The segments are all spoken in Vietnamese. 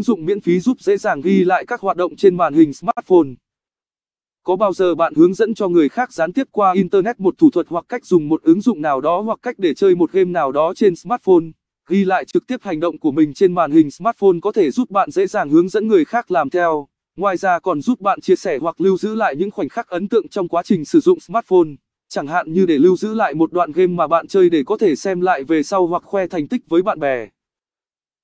Ứng dụng miễn phí giúp dễ dàng ghi lại các hoạt động trên màn hình smartphone. Có bao giờ bạn hướng dẫn cho người khác gián tiếp qua Internet một thủ thuật hoặc cách dùng một ứng dụng nào đó hoặc cách để chơi một game nào đó trên smartphone? Ghi lại trực tiếp hành động của mình trên màn hình smartphone có thể giúp bạn dễ dàng hướng dẫn người khác làm theo. Ngoài ra còn giúp bạn chia sẻ hoặc lưu giữ lại những khoảnh khắc ấn tượng trong quá trình sử dụng smartphone, chẳng hạn như để lưu giữ lại một đoạn game mà bạn chơi để có thể xem lại về sau hoặc khoe thành tích với bạn bè.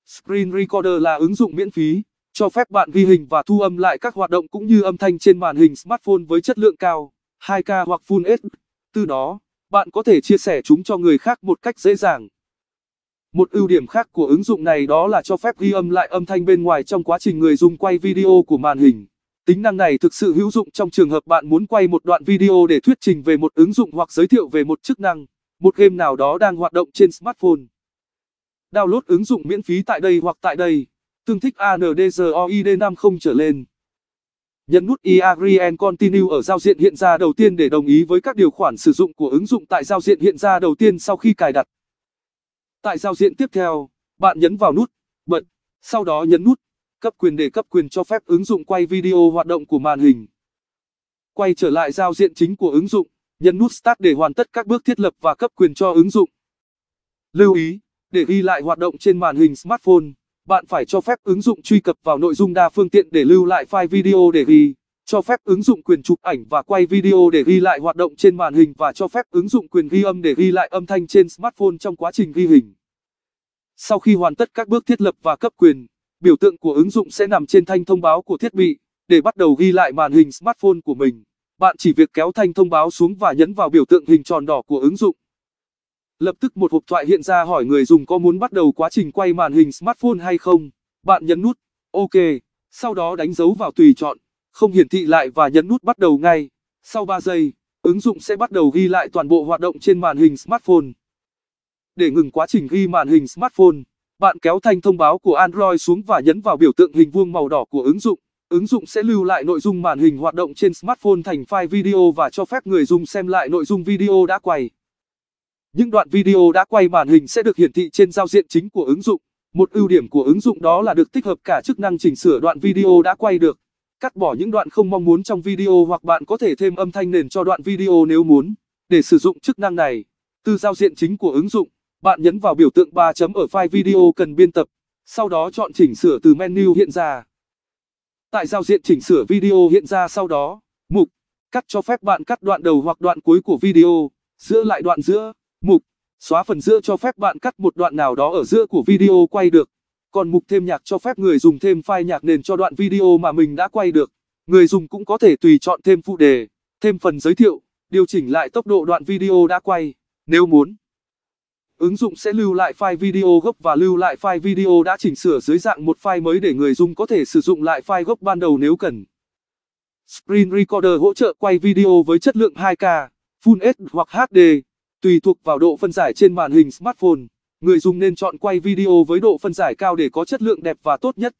Screen Recorder là ứng dụng miễn phí, cho phép bạn ghi hình và thu âm lại các hoạt động cũng như âm thanh trên màn hình smartphone với chất lượng cao, 2K hoặc Full HD. Từ đó, bạn có thể chia sẻ chúng cho người khác một cách dễ dàng. Một ưu điểm khác của ứng dụng này đó là cho phép ghi âm lại âm thanh bên ngoài trong quá trình người dùng quay video của màn hình. Tính năng này thực sự hữu dụng trong trường hợp bạn muốn quay một đoạn video để thuyết trình về một ứng dụng hoặc giới thiệu về một chức năng, một game nào đó đang hoạt động trên smartphone. Download ứng dụng miễn phí tại đây hoặc tại đây. Tương thích ANDROID 50 trở lên. Nhấn nút I agree and continue ở giao diện hiện ra đầu tiên để đồng ý với các điều khoản sử dụng của ứng dụng tại giao diện hiện ra đầu tiên sau khi cài đặt. Tại giao diện tiếp theo, bạn nhấn vào nút bật, sau đó nhấn nút cấp quyền để cấp quyền cho phép ứng dụng quay video hoạt động của màn hình. Quay trở lại giao diện chính của ứng dụng, nhấn nút Start để hoàn tất các bước thiết lập và cấp quyền cho ứng dụng. Lưu ý để ghi lại hoạt động trên màn hình smartphone, bạn phải cho phép ứng dụng truy cập vào nội dung đa phương tiện để lưu lại file video để ghi, cho phép ứng dụng quyền chụp ảnh và quay video để ghi lại hoạt động trên màn hình và cho phép ứng dụng quyền ghi âm để ghi lại âm thanh trên smartphone trong quá trình ghi hình. Sau khi hoàn tất các bước thiết lập và cấp quyền, biểu tượng của ứng dụng sẽ nằm trên thanh thông báo của thiết bị để bắt đầu ghi lại màn hình smartphone của mình. Bạn chỉ việc kéo thanh thông báo xuống và nhấn vào biểu tượng hình tròn đỏ của ứng dụng. Lập tức một hộp thoại hiện ra hỏi người dùng có muốn bắt đầu quá trình quay màn hình smartphone hay không. Bạn nhấn nút OK, sau đó đánh dấu vào tùy chọn, không hiển thị lại và nhấn nút bắt đầu ngay. Sau 3 giây, ứng dụng sẽ bắt đầu ghi lại toàn bộ hoạt động trên màn hình smartphone. Để ngừng quá trình ghi màn hình smartphone, bạn kéo thanh thông báo của Android xuống và nhấn vào biểu tượng hình vuông màu đỏ của ứng dụng. Ứng dụng sẽ lưu lại nội dung màn hình hoạt động trên smartphone thành file video và cho phép người dùng xem lại nội dung video đã quay. Những đoạn video đã quay màn hình sẽ được hiển thị trên giao diện chính của ứng dụng. Một ưu điểm của ứng dụng đó là được tích hợp cả chức năng chỉnh sửa đoạn video đã quay được. Cắt bỏ những đoạn không mong muốn trong video hoặc bạn có thể thêm âm thanh nền cho đoạn video nếu muốn. Để sử dụng chức năng này, từ giao diện chính của ứng dụng, bạn nhấn vào biểu tượng 3 chấm ở file video cần biên tập, sau đó chọn chỉnh sửa từ menu hiện ra. Tại giao diện chỉnh sửa video hiện ra sau đó, mục cắt cho phép bạn cắt đoạn đầu hoặc đoạn cuối của video, giữa lại đoạn giữa mục xóa phần giữa cho phép bạn cắt một đoạn nào đó ở giữa của video quay được còn mục thêm nhạc cho phép người dùng thêm file nhạc nền cho đoạn video mà mình đã quay được người dùng cũng có thể tùy chọn thêm phụ đề thêm phần giới thiệu điều chỉnh lại tốc độ đoạn video đã quay nếu muốn ứng dụng sẽ lưu lại file video gốc và lưu lại file video đã chỉnh sửa dưới dạng một file mới để người dùng có thể sử dụng lại file gốc ban đầu nếu cần Screen Recorder hỗ trợ quay video với chất lượng 2K, Full HD hoặc HD. Tùy thuộc vào độ phân giải trên màn hình smartphone, người dùng nên chọn quay video với độ phân giải cao để có chất lượng đẹp và tốt nhất.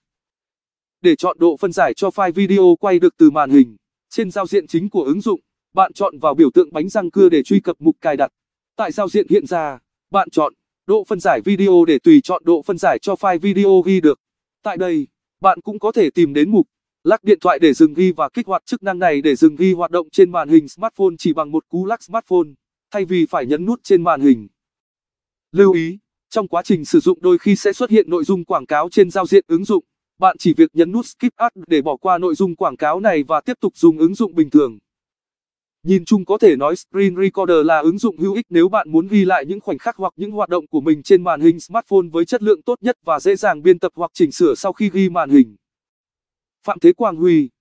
Để chọn độ phân giải cho file video quay được từ màn hình, trên giao diện chính của ứng dụng, bạn chọn vào biểu tượng bánh răng cưa để truy cập mục cài đặt. Tại giao diện hiện ra, bạn chọn độ phân giải video để tùy chọn độ phân giải cho file video ghi được. Tại đây, bạn cũng có thể tìm đến mục lắc điện thoại để dừng ghi và kích hoạt chức năng này để dừng ghi hoạt động trên màn hình smartphone chỉ bằng một cú lắc smartphone thay vì phải nhấn nút trên màn hình. Lưu ý, trong quá trình sử dụng đôi khi sẽ xuất hiện nội dung quảng cáo trên giao diện ứng dụng, bạn chỉ việc nhấn nút Skip Ad để bỏ qua nội dung quảng cáo này và tiếp tục dùng ứng dụng bình thường. Nhìn chung có thể nói Screen Recorder là ứng dụng hữu ích nếu bạn muốn ghi lại những khoảnh khắc hoặc những hoạt động của mình trên màn hình smartphone với chất lượng tốt nhất và dễ dàng biên tập hoặc chỉnh sửa sau khi ghi màn hình. Phạm Thế Quang Huy